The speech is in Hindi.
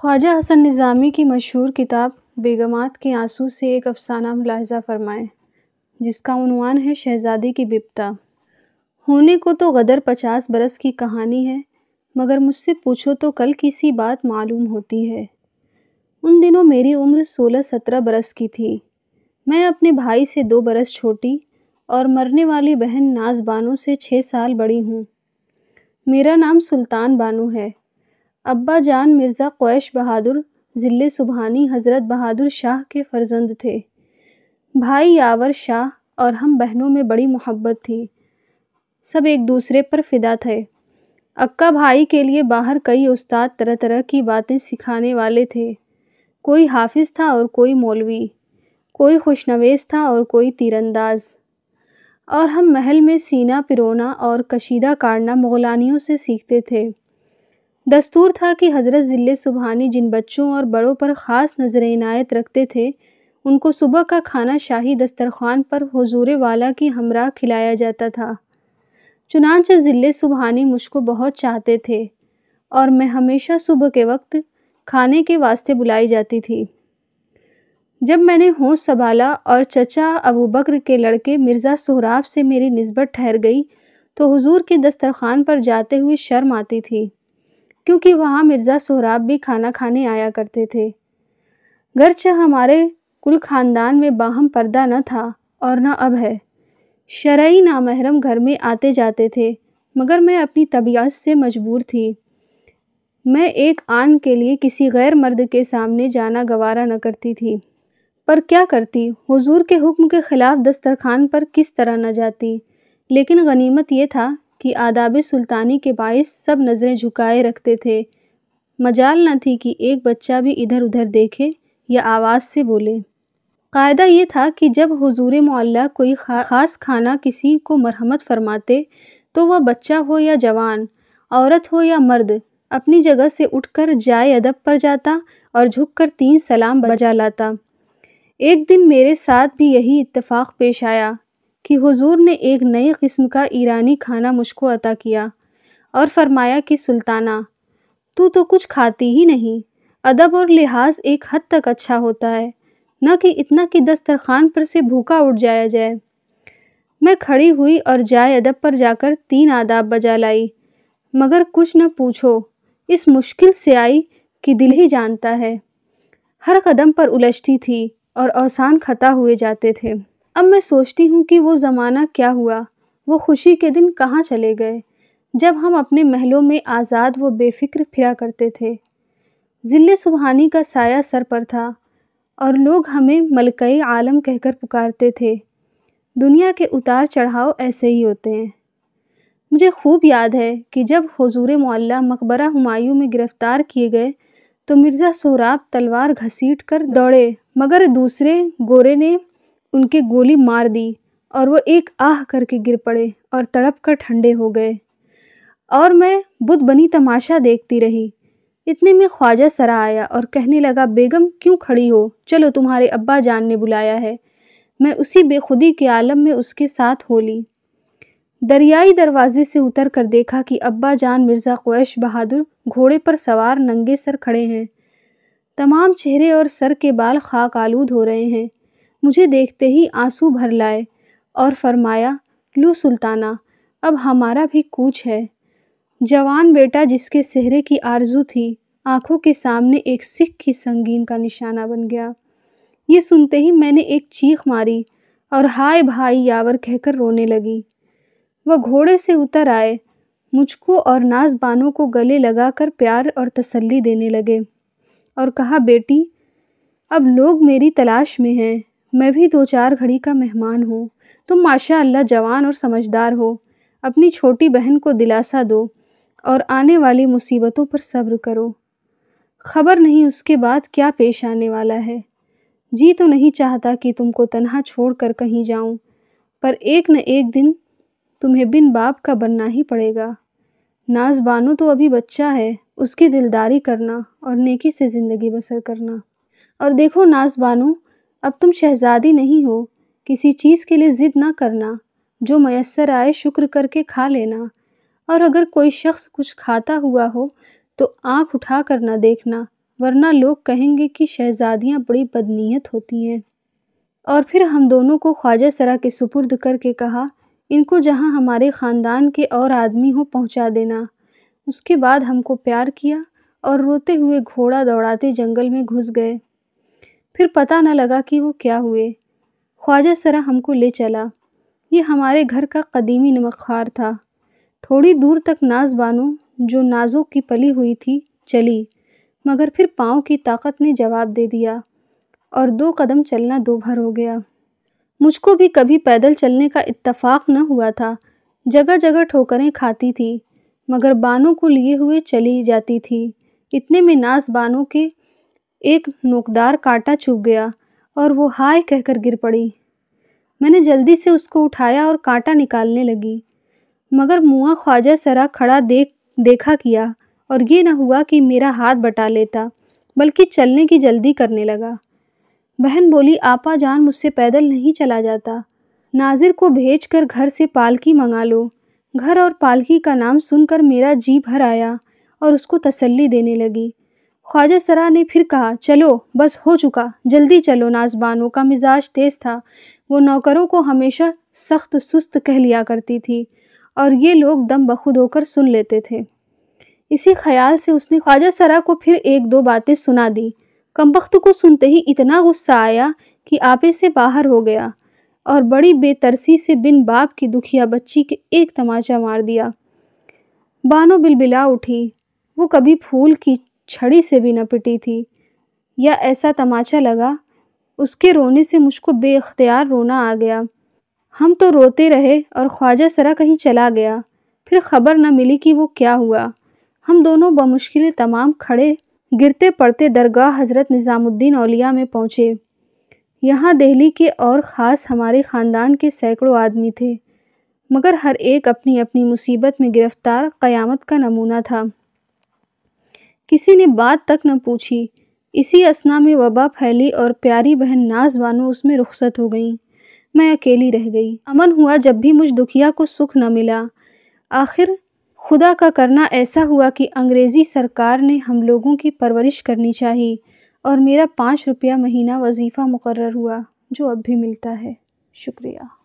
ख्वाजा हसन निज़ामी की मशहूर किताब बेगमात के आंसू से एक अफसाना मुलाहजा फरमाएँ जिसका उनवान है शहज़ादी की बिपता होने को तो गदर पचास बरस की कहानी है मगर मुझसे पूछो तो कल किसी बात मालूम होती है उन दिनों मेरी उम्र सोलह सत्रह बरस की थी मैं अपने भाई से दो बरस छोटी और मरने वाली बहन नाज बानो से छः साल बड़ी हूँ मेरा नाम सुल्तान बानो है अब्बा जान मिर्ज़ा क़ैश बहादुर ज़िले सुबहानी हज़रत बहादुर शाह के फ़र्ज़ंद थे भाई यावर शाह और हम बहनों में बड़ी मोहब्बत थी सब एक दूसरे पर फिदा थे अक्का भाई के लिए बाहर कई उस्ताद तरह तरह की बातें सिखाने वाले थे कोई हाफिज़ था और कोई मौलवी कोई खुशनवेस था और कोई तीरंदाज और हम महल में सीना पिरोना और कशीदा काटना मुग़लानियों से सीखते थे दस्तूर था कि हज़रत ज़िले सुबहानी जिन बच्चों और बड़ों पर ख़ास नज़र इनायत रखते थे उनको सुबह का खाना शाही दस्तरखान पर हजूर वाला की हमरा खिलाया जाता था चुनाच ज़िले सुबहानी मुझको बहुत चाहते थे और मैं हमेशा सुबह के वक्त खाने के वास्ते बुलाई जाती थी जब मैंने होश संभाला और चचा अबू बकर के लड़के मिर्ज़ा सोहराब से मेरी नस्बत ठहर गई तो हुजूर के दस्तरखान पर जाते हुए शर्म आती थी क्योंकि वहाँ मिर्ज़ा सोहराब भी खाना खाने आया करते थे गरचे हमारे कुल ख़ानदान में बाहम पर्दा न था और न अब है शरई नामहरम घर में आते जाते थे मगर मैं अपनी तबीयत से मजबूर थी मैं एक आन के लिए किसी गैर मर्द के सामने जाना गवारा न करती थी पर क्या करती हुजूर के हुक्म के ख़िलाफ़ दस्तरखान पर किस तरह न जाती लेकिन गनीमत यह था कि आदाब सुल्तानी के बायस सब नज़रें झुकाए रखते थे मजाल न थी कि एक बच्चा भी इधर उधर देखे या आवाज़ से बोले कायदा ये था कि जब हजूर मौला कोई खा, ख़ास खाना किसी को मरहमत फरमाते तो वह बच्चा हो या जवान औरत हो या मर्द अपनी जगह से उठकर जाए अदब पर जाता और झुककर तीन सलाम बजा लाता एक दिन मेरे साथ भी यही इत्तेफाक पेश आया कि हुजूर ने एक नए किस्म का ईरानी खाना मुझको अता किया और फरमाया कि सुल्ताना तू तो कुछ खाती ही नहीं अदब और लिहाज एक हद तक अच्छा होता है न कि इतना कि दस्तरखान पर से भूखा उठ जाया जाए मैं खड़ी हुई और जाए अदब पर जाकर तीन आदाब बजा लाई मगर कुछ न पूछो इस मुश्किल से आई कि दिल ही जानता है हर कदम पर उलझती थी और अवसान खता हुए जाते थे अब मैं सोचती हूँ कि वो ज़माना क्या हुआ वो खुशी के दिन कहाँ चले गए जब हम अपने महलों में आज़ाद व बेफिक्र फिरा करते थे ज़िले सुबहानी का साया सर पर था और लोग हमें मलकई आलम कहकर पुकारते थे दुनिया के उतार चढ़ाव ऐसे ही होते हैं मुझे खूब याद है कि जब हजूर मौल्ला मकबरा हमायूं में गिरफ़्तार किए गए तो मिर्ज़ा सोहराब तलवार घसीट कर दौड़े मगर दूसरे गोरे ने उनके गोली मार दी और वो एक आह करके गिर पड़े और तड़प कर ठंडे हो गए और मैं बुध बनी तमाशा देखती रही इतने में ख्वाजा सरा आया और कहने लगा बेगम क्यों खड़ी हो चलो तुम्हारे अब्बा जान ने बुलाया है मैं उसी बेखुदी के आलम में उसके साथ हो ली दरियाई दरवाजे से उतर कर देखा कि अब्बा जान मिर्ज़ा कैश बहादुर घोड़े पर सवार नंगे सर खड़े हैं तमाम चेहरे और सर के बाल खाक आलूद हो रहे हैं मुझे देखते ही आंसू भर लाए और फरमाया लो सुल्ताना अब हमारा भी कूच है जवान बेटा जिसके सेहरे की आरजू थी आंखों के सामने एक सिख की संगीन का निशाना बन गया ये सुनते ही मैंने एक चीख मारी और हाय भाई यावर कहकर रोने लगी वह घोड़े से उतर आए मुझको और नाजबानों को गले लगाकर प्यार और तसल्ली देने लगे और कहा बेटी अब लोग मेरी तलाश में हैं मैं भी दो चार घड़ी का मेहमान हूँ तुम अल्लाह जवान और समझदार हो अपनी छोटी बहन को दिलासा दो और आने वाली मुसीबतों पर सब्र करो खबर नहीं उसके बाद क्या पेश आने वाला है जी तो नहीं चाहता कि तुमको तनहा छोड़ कर कहीं जाऊं, पर एक न एक दिन तुम्हें बिन बाप का बनना ही पड़ेगा बानो तो अभी बच्चा है उसकी दिलदारी करना और नेकी से ज़िंदगी बसर करना और देखो नाजबानो अब तुम शहजादी नहीं हो किसी चीज़ के लिए ज़िद ना करना जो मैसर आए शुक्र करके खा लेना और अगर कोई शख्स कुछ खाता हुआ हो तो आंख उठा कर ना देखना वरना लोग कहेंगे कि शहजादियाँ बड़ी बदनीयत होती हैं और फिर हम दोनों को ख्वाजा सरा के सुपुर्द करके कहा इनको जहाँ हमारे ख़ानदान के और आदमी हो पहुँचा देना उसके बाद हमको प्यार किया और रोते हुए घोड़ा दौड़ाते जंगल में घुस गए फिर पता न लगा कि वो क्या हुए ख्वाजा सरा हमको ले चला ये हमारे घर का कदीमी नमकखार था थोड़ी दूर तक नाज बानो जो नाजों की पली हुई थी चली मगर फिर पाँव की ताकत ने जवाब दे दिया और दो कदम चलना दो भर हो गया मुझको भी कभी पैदल चलने का इतफाक़ न हुआ था जगह जगह ठोकरें खाती थी मगर बानों को लिए हुए चली जाती थी इतने में नाज बानों के एक नोकदार कांटा चुभ गया और वो हाय कहकर गिर पड़ी मैंने जल्दी से उसको उठाया और कांटा निकालने लगी मगर मुआ ख्वाजा सरा खड़ा देख देखा किया और ये न हुआ कि मेरा हाथ बटा लेता बल्कि चलने की जल्दी करने लगा बहन बोली आपा जान मुझसे पैदल नहीं चला जाता नाजिर को भेज कर घर से पालकी मंगा लो घर और पालकी का नाम सुनकर मेरा जी भर आया और उसको तसल्ली देने लगी ख्वाजा सरा ने फिर कहा चलो बस हो चुका जल्दी चलो नाजबानों का मिजाज तेज था वो नौकरों को हमेशा सख्त सुस्त कह लिया करती थी और ये लोग दम बखुद होकर सुन लेते थे इसी ख्याल से उसने ख्वाजा सरा को फिर एक दो बातें सुना दी कमबख्त को सुनते ही इतना गुस्सा आया कि आपे से बाहर हो गया और बड़ी बेतरसी से बिन बाप की दुखिया बच्ची के एक तमाचा मार दिया बानो बिलबिला उठी वो कभी फूल की छड़ी से भी न पिटी थी या ऐसा तमाचा लगा उसके रोने से मुझको बेख्तियार रोना आ गया हम तो रोते रहे और ख्वाजा सरा कहीं चला गया फिर खबर न मिली कि वो क्या हुआ हम दोनों बमुश्किल तमाम खड़े गिरते पड़ते दरगाह हज़रत निज़ामुद्दीन औलिया में पहुँचे यहाँ दिल्ली के और ख़ास हमारे ख़ानदान के सैकड़ों आदमी थे मगर हर एक अपनी अपनी मुसीबत में गिरफ़्तार क़यामत का नमूना था किसी ने बात तक न पूछी इसी असना में वबा फैली और प्यारी बहन नाजवानो उसमें रुखसत हो गई मैं अकेली रह गई अमन हुआ जब भी मुझ दुखिया को सुख न मिला आखिर खुदा का करना ऐसा हुआ कि अंग्रेज़ी सरकार ने हम लोगों की परवरिश करनी चाहिए और मेरा पाँच रुपया महीना वजीफ़ा मुकर हुआ जो अब भी मिलता है शुक्रिया